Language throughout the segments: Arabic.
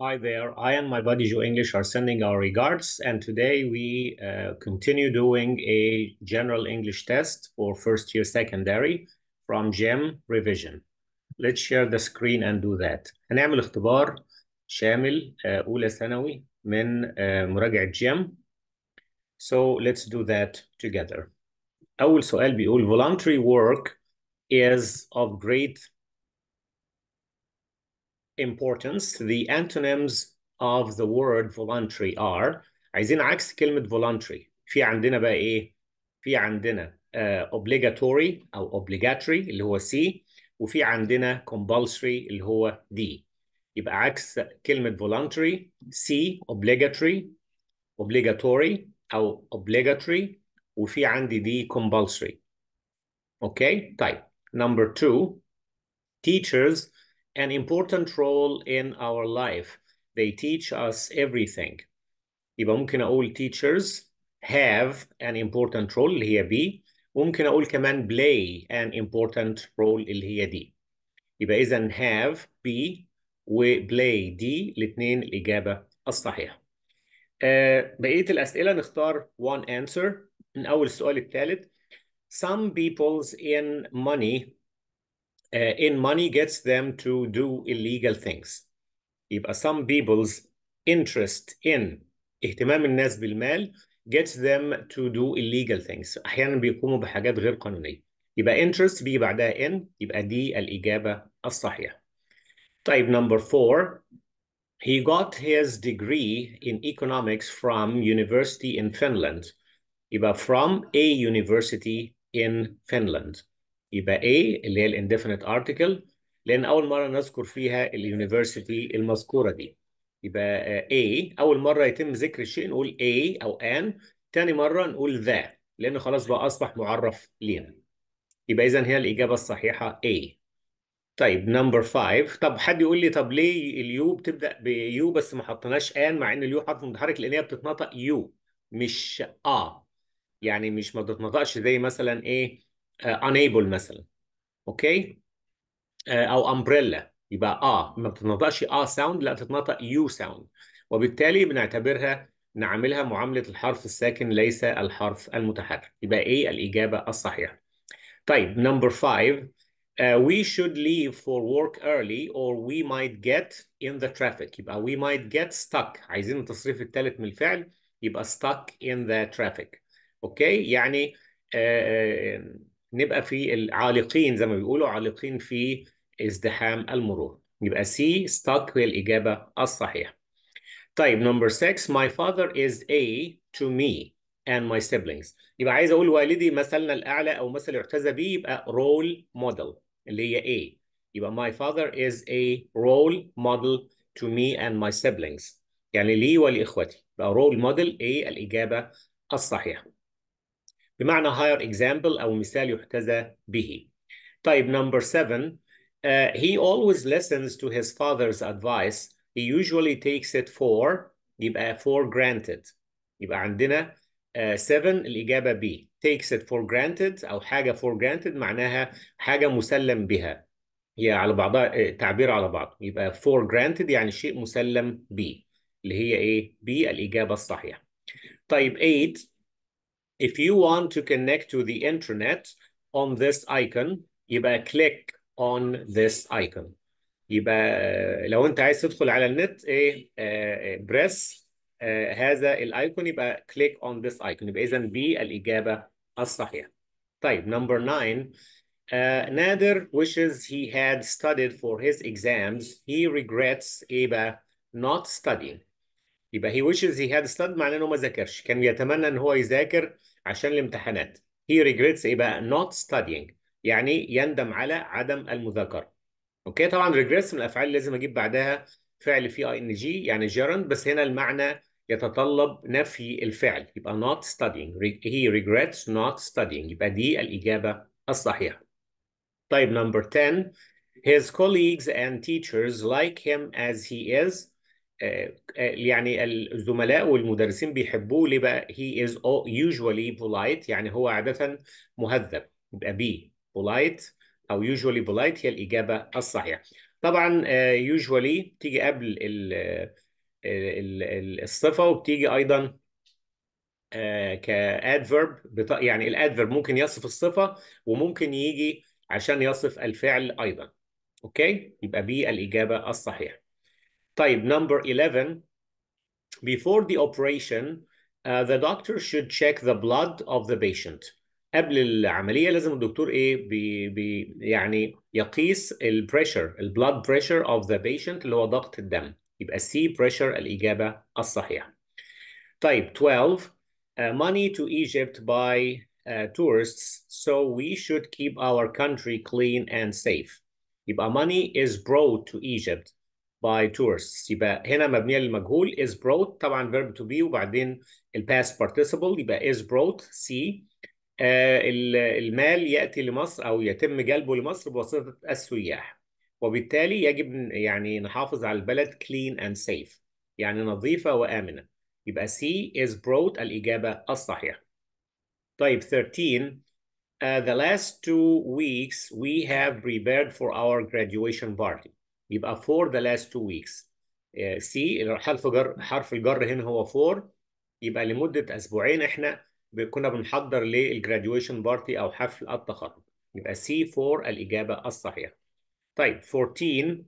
Hi there. I and my buddy Joe English are sending our regards. And today we uh, continue doing a general English test for first year secondary from GEM revision. Let's share the screen and do that. هنعمل اختبار شامل uh, أولى ثانوي من uh, مراجعة GEM. So let's do that together. أول سؤال بيقول voluntary work is of great importance, the antonyms of the word voluntary are عايزين عكس كلمة voluntary في عندنا بقى إيه؟ في عندنا uh, obligatory أو obligatory اللي هو C وفي عندنا compulsory اللي هو D يبقى عكس كلمة voluntary C obligatory obligatory أو obligatory وفي عندي D compulsory. Okay, طيب number two teachers an important role in our life. They teach us everything. يبقى ممكن أقول teachers have an important role اللي هي aul ممكن أقول كمان play an important role اللي هي D يبقى إذا have B و play D الاثنين الإجابة الصحيحة. آه بقية الأسئلة نختار one answer من أول السؤال الثالث Some people's in money uh, in money gets them to do illegal things يبقى some people's interest in اهتمام الناس بالمال gets them to do illegal things احيانا بيقوموا بحاجات غير قانونيه يبقى interest بيجي بعدها in يبقى دي الاجابه الصحيحه طيب number four he got his degree in economics from university in Finland يبقى from a university in Finland يبقى A اللي هي الانديفينيت ارتكل لان اول مره نذكر فيها اليونيفرسيتي المذكوره دي يبقى آه، A اول مره يتم ذكر الشيء نقول A او an تاني مره نقول ذا لان خلاص بقى اصبح معرف لينا يبقى اذا هي الاجابه الصحيحه A طيب نمبر 5 طب حد يقول لي طب ليه اليو بتبدا بيو بس ما حطيناش ان مع ان اليو حرف متحرك لان هي بتتنطق يو مش اه يعني مش ما بتتنطقش زي مثلا ايه آه، unable مثلا اوكي آه، او umbrella يبقى اه ما بتتنطقش اه ساوند لا بتتنطق يو ساوند وبالتالي بنعتبرها نعاملها معامله الحرف الساكن ليس الحرف المتحرك يبقى ايه الاجابه الصحيحه طيب نمبر 5 Uh, we should leave for work early or we might get in the traffic يبقى we might get stuck عايزين التصريف الثالث من الفعل يبقى stuck in the traffic اوكي okay? يعني uh, نبقى في العالقين زي ما بيقولوا عالقين في ازدحام المرور يبقى سي stuck هي الإجابة الصحيحة طيب نمبر 6 my father is a to me and my siblings يبقى عايز أقول والدي مثلنا الأعلى أو مثل يعتزى به يبقى role model اللي هي A يبقى my father is a role model to me and my siblings يعني لي ولإخوتي يبقى role model A الإجابة الصحيحة بمعنى higher example أو مثال يحتذى به طيب number seven uh, he always listens to his father's advice he usually takes it for يبقى for granted يبقى عندنا 7 uh, الإجابة B takes it for granted أو حاجة for granted معناها حاجة مسلم بها هي على بعضها تعبير على بعض يبقى for granted يعني شيء مسلم به اللي هي إيه B الإجابة الصحيحة طيب 8 If you want to connect to the intranet on this icon يبقى click on this icon يبقى لو انت عايز تدخل على النت ايه بريس آه هذا الايكون يبقى click on this icon يبقى اذا B الاجابه الصحيحه طيب number 9 Uh, Nader wishes he had studied for his exams. He regrets Aba not studying. يبقى هي ويشز هي هاد ستاد معناه ان هو ما ذاكرش كان يتمنى ان هو يذاكر عشان الامتحانات هي ريجريتس ايه بقى نوت ستادينج يعني يندم على عدم المذاكره اوكي طبعا ريجريتس من الافعال اللي لازم اجيب بعدها فعل في اي ان جي يعني جيرند بس هنا المعنى يتطلب نفي الفعل يبقى not studying he regrets not studying يبقى دي الإجابة الصحيحة طيب number 10 his colleagues and teachers like him as he is آه، آه، يعني الزملاء والمدرسين بيحبوه ليه بقى؟ he is usually polite يعني هو عادة مهذب يبقى be polite أو usually polite هي الإجابة الصحيحة. طبعا آه، usually بتيجي قبل الصفة وبتيجي أيضا كادفرب يعني الادفرب ممكن يصف الصفة وممكن يجي عشان يصف الفعل أيضا. أوكي؟ يبقى بي الإجابة الصحيحة. Type number 11, before the operation, uh, the doctor should check the blood of the patient. قبل العملية لازم الدكتور ايه بي بي يعني يقيس البريشر blood pressure of the patient اللي هو ضغط الدم يبقى C pressure الإجابة الصحيحة. طيب 12 uh, money to Egypt by uh, tourists so we should keep our country clean and safe. يبقى money is brought to Egypt by tourists يبقى هنا مبنيه للمجهول is brought طبعا verb to be وبعدين ال past participle يبقى is brought see آه المال ياتي لمصر او يتم جلبه لمصر بواسطه السياح وبالتالي يجب يعني نحافظ على البلد clean and safe يعني نظيفه وامنه يبقى C is brought الاجابه الصحيحه طيب 13 Uh, آه، the last two weeks we have prepared for our graduation party. يبقى for the last two weeks سي آه، حرف جر حرف الجر هنا هو for يبقى لمدة أسبوعين إحنا كنا بنحضر للجراديويشن بارتي أو حفل التخرج يبقى سي فور الإجابة الصحيحة طيب 14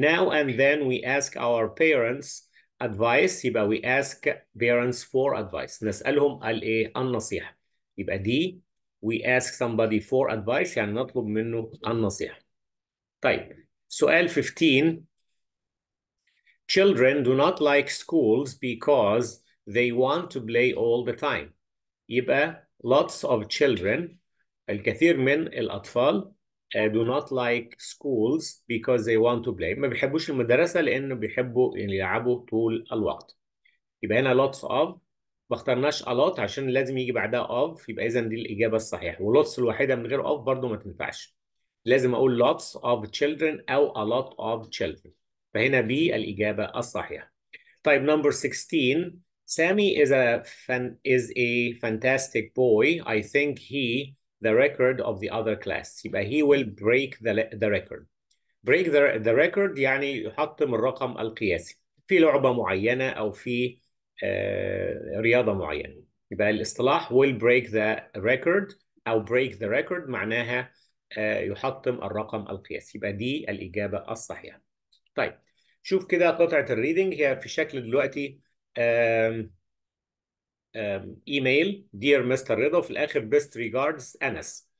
now and then we ask our parents advice يبقى we ask parents for advice نسألهم الإيه النصيحة يبقى دي we ask somebody for advice يعني نطلب منه النصيحة طيب سؤال 15 Children do not like schools because they want to play all the time. يبقى lots of children الكثير من الأطفال uh, do not like schools because they want to play. ما بيحبوش المدرسة لأنه بيحبوا يلعبوا طول الوقت. يبقى هنا lots of ما اخترناش a lot عشان لازم يجي بعدها of يبقى إذا دي الإجابة الصحيحة. ولوتس الوحيدة من غير of برضو ما تنفعش. لازم اقول lots of children او a lot of children فهنا بي الاجابه الصحيحه طيب number 16 Sammy is a fan, is a fantastic boy I think he the record of the other class يبقى he will break the, the record break the, the record يعني يحطم الرقم القياسي في لعبه معينه او في آه رياضه معينه يبقى الاصطلاح will break the record او break the record معناها آه، يحطم الرقم القياسي يبقى دي الإجابة الصحيحة طيب شوف كده قطعة الريدنج هي في شكل دلوقتي آم آم ايميل Dear Mr. Rida في الاخر Best Regards انس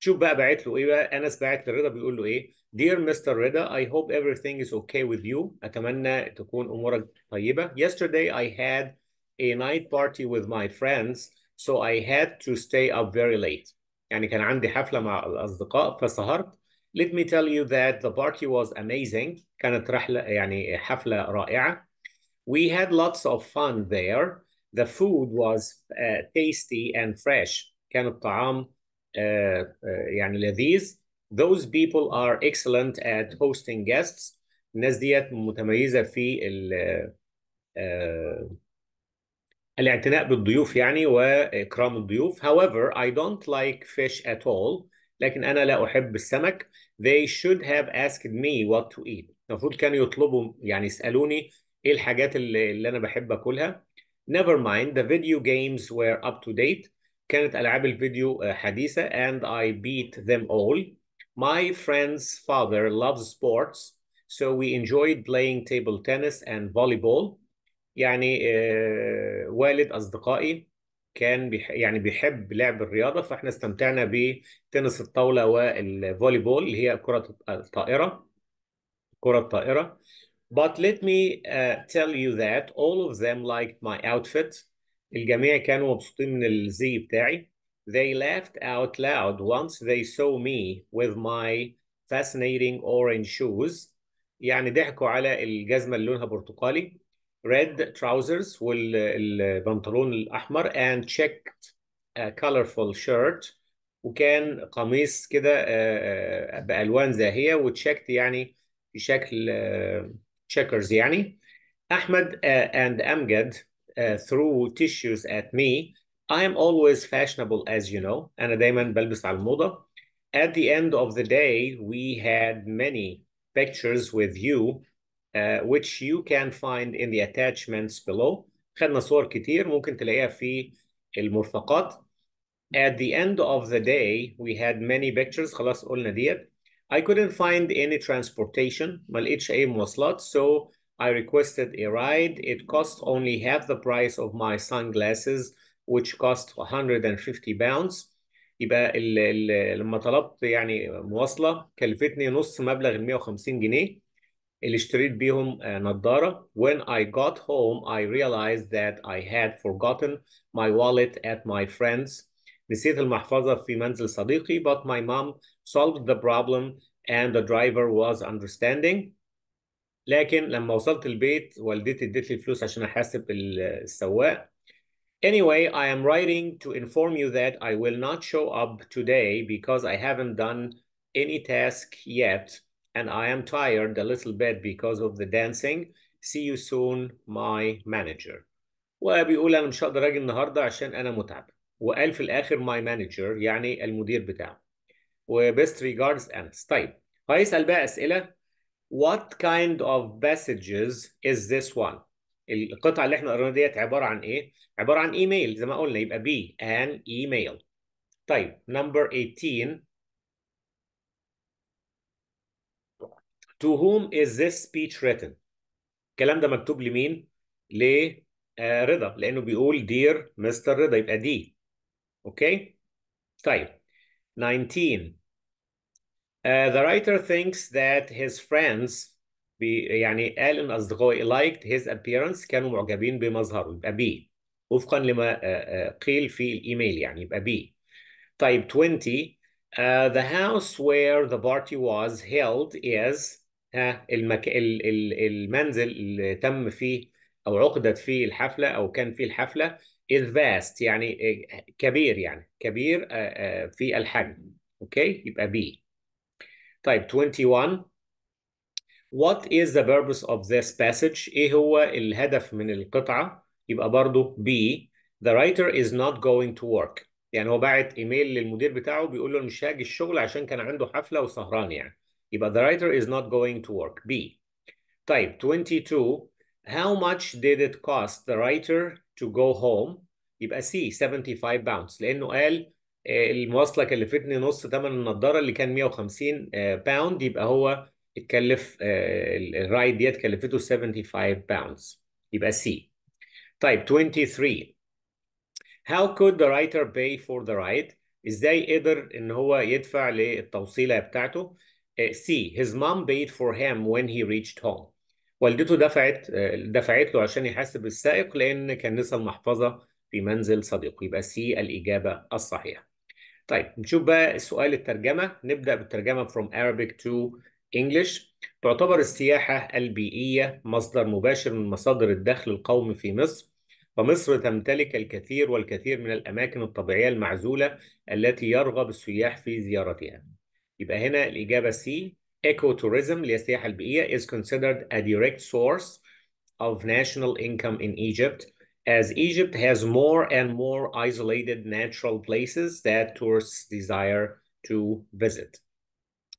شوف بقى باعت له ايه بقى انس باعت لرضا بيقول له ايه Dear Mr. Rida I hope everything is okay with you اتمنى تكون امورك طيبه yesterday I had a night party with my friends so I had to stay up very late يعني كان عندي حفلة مع الأصدقاء فسهرت let me tell you that the party was amazing كانت رحلة يعني حفلة رائعة we had lots of fun there the food was uh, tasty and fresh كان الطعام uh, uh, يعني لذيذ those people are excellent at hosting guests الناس ديت متميزة في ال uh, الاعتناء بالضيوف يعني واكرام الضيوف however I don't like fish at all لكن انا لا احب السمك they should have asked me what to eat المفروض كانوا يطلبوا يعني يسالوني ايه الحاجات اللي, اللي انا بحب اكلها never mind the video games were up to date كانت العاب الفيديو حديثه and I beat them all my friend's father loves sports so we enjoyed playing table tennis and volleyball يعني آه، والد اصدقائي كان بيح... يعني بيحب لعب الرياضه فاحنا استمتعنا بتنس الطاوله والفولي بول اللي هي كره الطائره كره الطائره But let me uh, tell you that all of them liked my outfit. الجميع كانوا مبسوطين من الزي بتاعي. They laughed out loud once they saw me with my fascinating orange shoes. يعني ضحكوا على الجزمة اللي لونها برتقالي red trousers والبنطلون الأحمر and checked a colorful shirt وكان قميص كده بألوان زاهية وتشيكت يعني في شكل checkers يعني أحمد and أمجد threw tissues at me I am always fashionable as you know أنا دايما بلبس على الموضة At the end of the day we had many pictures with you uh, which you can find in the attachments below خدنا صور كتير ممكن تلاقيها في المرفقات at the end of the day we had many pictures خلاص قلنا ديت I couldn't find any transportation ما لقيتش أي مواصلات so I requested a ride it cost only half the price of my sunglasses which cost 150 pounds يبقى ال ال لما طلبت يعني مواصلة كلفتني نص مبلغ 150 جنيه اشتريت بيهم نظارة. When I got home, I realized that I had forgotten my wallet at my friend's. نسيت المحفظة في منزل صديقي, but my mom solved the problem and the driver was understanding. لكن لما وصلت البيت والدتي ادت لي فلوس عشان احاسب السواق. Anyway, I am writing to inform you that I will not show up today because I haven't done any task yet and I am tired a little bit because of the dancing. See you soon, my manager. وبيقول أنا مش هقدر أجي النهاردة عشان أنا متعب. وقال في الآخر my manager يعني المدير بتاعه. وبيست regards Ernst. طيب هيسأل بقى أسئلة What kind of messages is this one? القطعة اللي احنا قريناها ديت عبارة عن إيه؟ عبارة عن إيميل زي ما قلنا يبقى B an email. طيب number 18 To whom is this speech written? الكلام ده مكتوب لمين؟ لرضا لأنه بيقول dear مستر رضا يبقى دي. Okay? طيب 19 Uh, the writer thinks that his friends بي, يعني قال ان اصدقائي liked his appearance كانوا معجبين بمظهره يبقى بي وفقا لما uh, uh, قيل في الايميل يعني يبقى بي طيب 20 the house where the party was held is ها المك... ال... ال... المنزل اللي تم فيه او عقدت فيه الحفله او كان فيه الحفله is vast يعني آه، كبير يعني كبير آه، آه، في الحجم اوكي يبقى بي طيب 21 What is the purpose of this passage ايه هو الهدف من القطعه يبقى برضو بي the writer is not going to work يعني هو باعت ايميل للمدير بتاعه بيقول له مش هاجي الشغل عشان كان عنده حفله وسهران يعني يبقى the writer is not going to work B طيب 22 how much did it cost the writer to go home يبقى C 75 pounds لأنه قال آه، المواصلة كلفتني نص ثمن النضارة اللي كان 150 باوند آه، يبقى هو اتكلف آه، الرايد ديت كلفته 75 باوندز يبقى C طيب 23 how could the writer pay for the ride ازاي قدر ان هو يدفع للتوصيلة بتاعته سي آه، His mom paid for him when he reached home. والدته دفعت آه، دفعت له عشان يحاسب السائق لأن كان نسى المحفظة في منزل صديقه يبقى سي الإجابة الصحيحة. طيب نشوف بقى سؤال الترجمة نبدأ بالترجمة from Arabic to English تعتبر السياحة البيئية مصدر مباشر من مصادر الدخل القومي في مصر فمصر تمتلك الكثير والكثير من الأماكن الطبيعية المعزولة التي يرغب السياح في زيارتها يبقى هنا الإجابة سي ecotourism اللي هي السياحة البيئية is considered a direct source of national income in Egypt as Egypt has more and more isolated natural places that tourists desire to visit.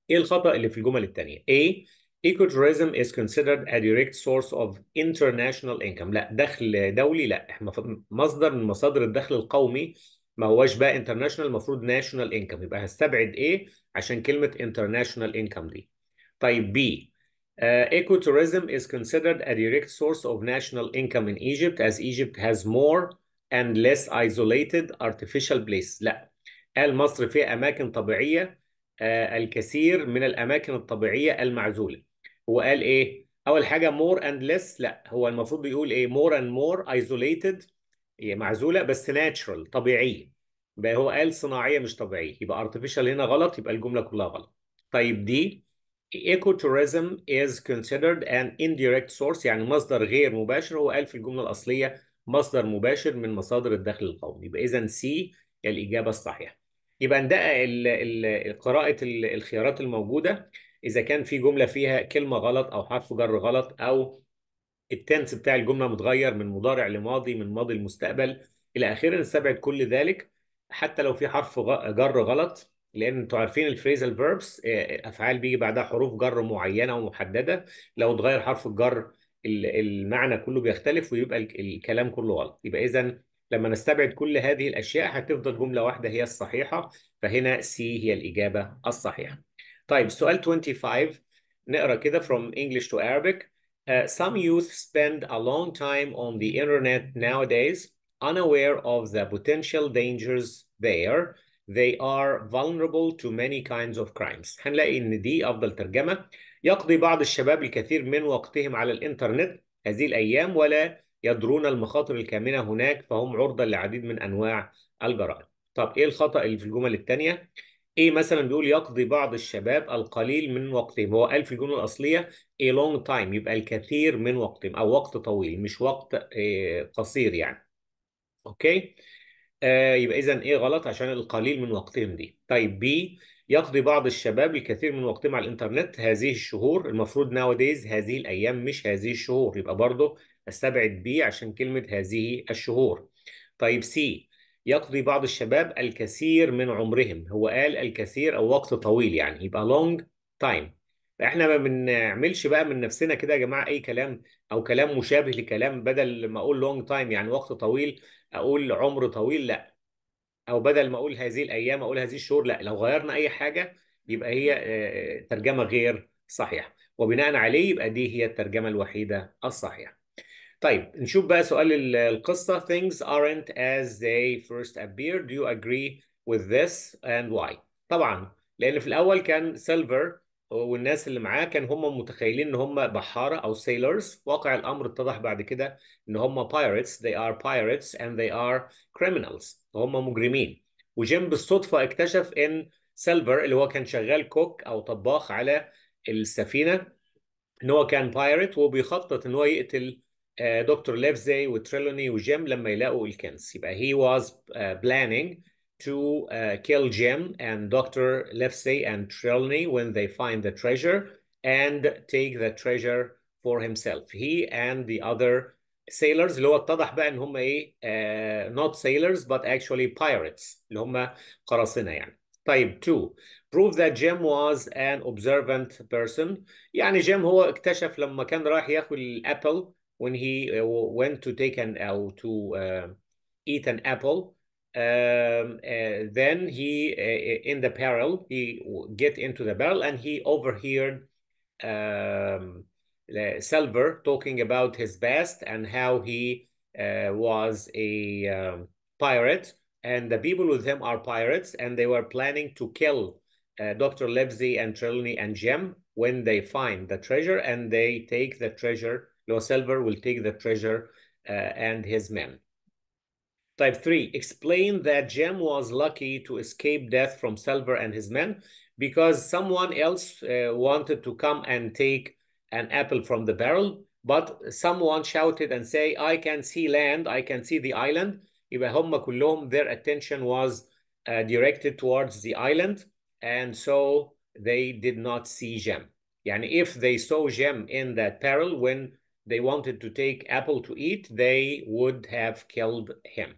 إيه الخطأ اللي في الجمل الثانية؟ A Ecotourism is considered a direct source of international income. لا دخل دولي لا مصدر من مصادر الدخل القومي ما هواش بقى انترناشونال المفروض ناشونال انكم يبقى هستبعد ايه عشان كلمه انترناشونال انكم دي طيب بي Uh, از كونسيدرد ا دايركت سورس اوف ناشونال انكم ان ايجيبت از ايجيبت هاز مور اند and less isolated بليس لا قال مصر فيها أماكن طبيعية uh, الكثير من الأماكن الطبيعية المعزولة. هو قال إيه؟ أول حاجة مور اند ليس لا هو المفروض يقول إيه مور اند مور ايزوليتد هي معزوله بس ناتشرال طبيعيه بقى هو قال صناعيه مش طبيعيه يبقى ارتفيشال هنا غلط يبقى الجمله كلها غلط طيب دي ecotourism is considered an indirect source يعني مصدر غير مباشر هو قال في الجمله الاصليه مصدر مباشر من مصادر الدخل القومي يبقى اذا سي الاجابه الصحيحه يبقى ندقق قراءه الخيارات الموجوده اذا كان في جمله فيها كلمه غلط او حرف جر غلط او التنس بتاع الجمله متغير من مضارع لماضي من ماضي لمستقبل الى اخره نستبعد كل ذلك حتى لو في حرف جر غلط لان انتوا عارفين الفريزال آه، فيربس آه، افعال بيجي بعدها حروف جر معينه ومحدده لو اتغير حرف الجر المعنى كله بيختلف ويبقى الكلام كله غلط يبقى اذا لما نستبعد كل هذه الاشياء هتفضل جمله واحده هي الصحيحه فهنا سي هي الاجابه الصحيحه طيب سؤال 25 نقرا كده from English to Arabic Uh, some youth spend a long time on the internet nowadays, unaware of the potential dangers there. They are vulnerable to many kinds of crimes. هنلاقي إن دي أفضل ترجمة. يقضي بعض الشباب الكثير من وقتهم على الإنترنت هذه الأيام ولا يدرون المخاطر الكامنة هناك فهم عرضة لعديد من أنواع الجرائم. طب إيه الخطأ اللي في الجمل الثانية؟ ايه مثلا بيقول يقضي بعض الشباب القليل من وقتهم هو قال في الجمله الاصليه a long time يبقى الكثير من وقتهم او وقت طويل مش وقت إيه قصير يعني اوكي آه يبقى اذا ايه غلط عشان القليل من وقتهم دي طيب بي يقضي بعض الشباب الكثير من وقتهم على الانترنت هذه الشهور المفروض nowadays هذه الايام مش هذه الشهور يبقى برضه استبعد بي عشان كلمه هذه الشهور طيب سي يقضي بعض الشباب الكثير من عمرهم هو قال الكثير أو وقت طويل يعني يبقى لونج تايم فاحنا ما بنعملش بقى من نفسنا كده يا جماعه اي كلام او كلام مشابه لكلام بدل ما اقول لونج تايم يعني وقت طويل اقول عمر طويل لا او بدل ما اقول هذه الايام اقول هذه الشهور لا لو غيرنا اي حاجه يبقى هي آه، ترجمه غير صحيحه وبناء عليه يبقى دي هي الترجمه الوحيده الصحيحه طيب نشوف بقى سؤال القصة things aren't as they first appear do you agree with this and why طبعا لأن في الأول كان سيلفر والناس اللي معاه كان هم متخيلين ان هم بحاره او سيلرز واقع الامر اتضح بعد كده ان هم pirates they are pirates and they are criminals هم مجرمين وجيم بالصدفه اكتشف ان سيلفر اللي هو كان شغال كوك او طباخ على السفينه ان هو كان بايرت وبيخطط ان هو يقتل دكتور ليفزي وتريلوني وجيم لما يلاقوا الكنز يبقى he was uh, planning to uh, kill Jim and Dr. Lefsey and Trelawney when they find the treasure and take the treasure for himself. He and the other sailors اللي هو اتضح بقى ان هم ايه uh, not sailors but actually pirates اللي هم قراصنه يعني. طيب 2 prove that Jim was an observant person يعني جيم هو اكتشف لما كان رايح ياكل الابل when he uh, went to take an uh, to uh, eat an apple, um, uh, then he uh, uh, in the barrel he get into the barrel and he overheard um, talking about his past and how he was a um, pirate and the people with him are pirates and they were planning to kill Dr. Lebsey and Trelawney and Jem when they find the treasure and they take the treasure no silver will take the treasure uh, and his men. Type 3, explain that Jem was lucky to escape death from Silver and his men because someone else uh, wanted to come and take an apple from the barrel, but someone shouted and say, I can see land, I can see the island. Their attention was uh, directed towards the island, and so they did not see Jem. And if they saw Jem in that peril when they wanted to take apple to eat, they would have killed him.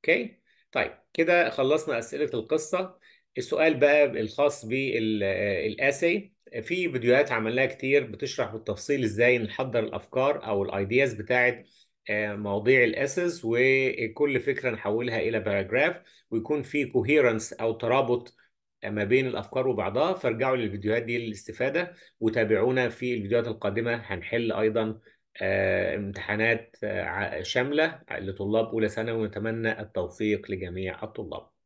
Okay? طيب كده خلصنا أسئلة القصة. السؤال بقى الخاص بالأسي في فيديوهات عملناها كتير بتشرح بالتفصيل ازاي نحضر الافكار او الايدياز بتاعه آه، مواضيع الاسس وكل فكره نحولها الى باراجراف ويكون في كوهيرنس او ترابط ما بين الافكار وبعضها فارجعوا للفيديوهات دي للاستفاده وتابعونا في الفيديوهات القادمه هنحل ايضا آه، امتحانات آه، شامله لطلاب اولى ثانوي ونتمنى التوفيق لجميع الطلاب